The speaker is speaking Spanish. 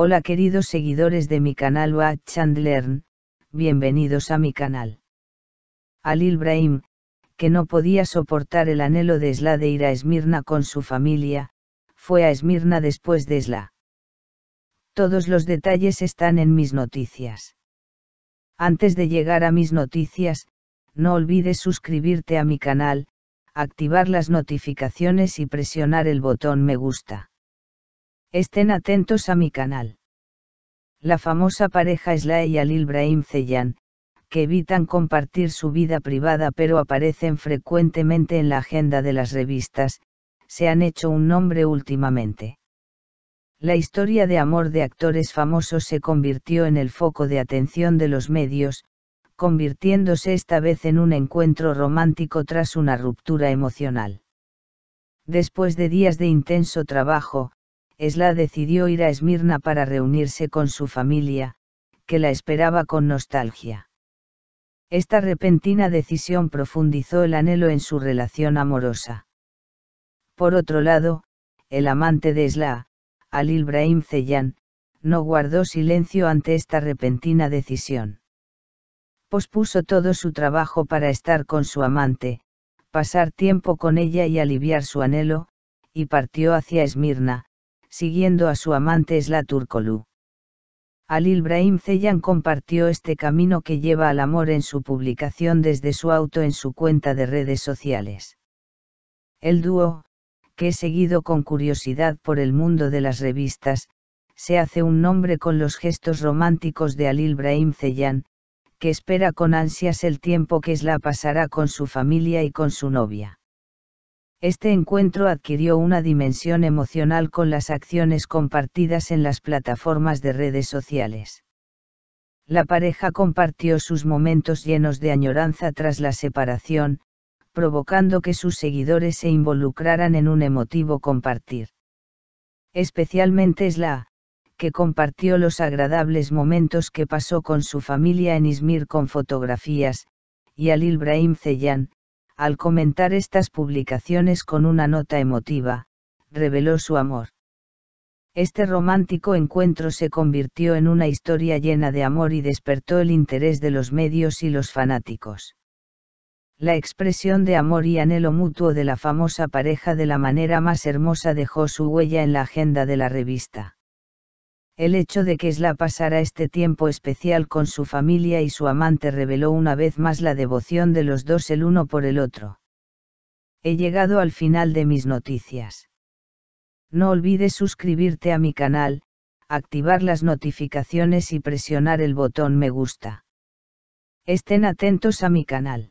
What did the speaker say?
Hola queridos seguidores de mi canal Watch and bienvenidos a mi canal. Al Ibrahim, que no podía soportar el anhelo de Esla de ir a Esmirna con su familia, fue a Esmirna después de Esla. Todos los detalles están en mis noticias. Antes de llegar a mis noticias, no olvides suscribirte a mi canal, activar las notificaciones y presionar el botón me gusta. Estén atentos a mi canal. La famosa pareja Slay y Alil Brahim Zeyan, que evitan compartir su vida privada pero aparecen frecuentemente en la agenda de las revistas, se han hecho un nombre últimamente. La historia de amor de actores famosos se convirtió en el foco de atención de los medios, convirtiéndose esta vez en un encuentro romántico tras una ruptura emocional. Después de días de intenso trabajo, Esla decidió ir a Esmirna para reunirse con su familia, que la esperaba con nostalgia. Esta repentina decisión profundizó el anhelo en su relación amorosa. Por otro lado, el amante de Esla, Al Ibrahim Zeyan, no guardó silencio ante esta repentina decisión. Pospuso todo su trabajo para estar con su amante, pasar tiempo con ella y aliviar su anhelo, y partió hacia Esmirna, siguiendo a su amante Turkolu. Al Ibrahim Zeyan compartió este camino que lleva al amor en su publicación desde su auto en su cuenta de redes sociales. El dúo, que es seguido con curiosidad por el mundo de las revistas, se hace un nombre con los gestos románticos de al Ibrahim Zeyan, que espera con ansias el tiempo que Esla pasará con su familia y con su novia este encuentro adquirió una dimensión emocional con las acciones compartidas en las plataformas de redes sociales. La pareja compartió sus momentos llenos de añoranza tras la separación, provocando que sus seguidores se involucraran en un emotivo compartir. Especialmente es la que compartió los agradables momentos que pasó con su familia en Izmir con fotografías, y Al Ibrahim Zeyan al comentar estas publicaciones con una nota emotiva, reveló su amor. Este romántico encuentro se convirtió en una historia llena de amor y despertó el interés de los medios y los fanáticos. La expresión de amor y anhelo mutuo de la famosa pareja de la manera más hermosa dejó su huella en la agenda de la revista. El hecho de que Esla pasara este tiempo especial con su familia y su amante reveló una vez más la devoción de los dos el uno por el otro. He llegado al final de mis noticias. No olvides suscribirte a mi canal, activar las notificaciones y presionar el botón me gusta. Estén atentos a mi canal.